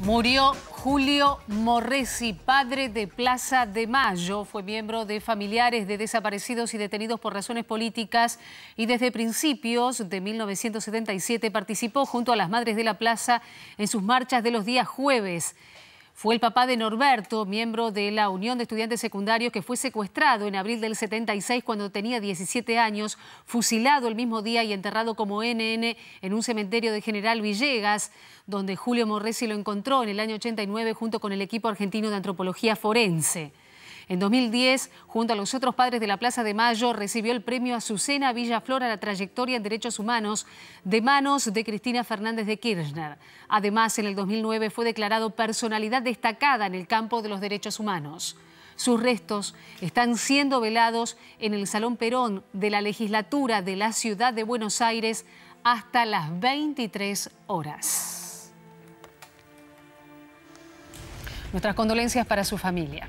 Murió Julio Morresi, padre de Plaza de Mayo, fue miembro de familiares de desaparecidos y detenidos por razones políticas y desde principios de 1977 participó junto a las Madres de la Plaza en sus marchas de los días jueves. Fue el papá de Norberto, miembro de la Unión de Estudiantes Secundarios, que fue secuestrado en abril del 76 cuando tenía 17 años, fusilado el mismo día y enterrado como NN en un cementerio de General Villegas, donde Julio Morresi lo encontró en el año 89 junto con el equipo argentino de antropología forense. En 2010, junto a los otros padres de la Plaza de Mayo, recibió el premio Azucena Villaflor a la trayectoria en derechos humanos de manos de Cristina Fernández de Kirchner. Además, en el 2009 fue declarado personalidad destacada en el campo de los derechos humanos. Sus restos están siendo velados en el Salón Perón de la legislatura de la ciudad de Buenos Aires hasta las 23 horas. Nuestras condolencias para su familia.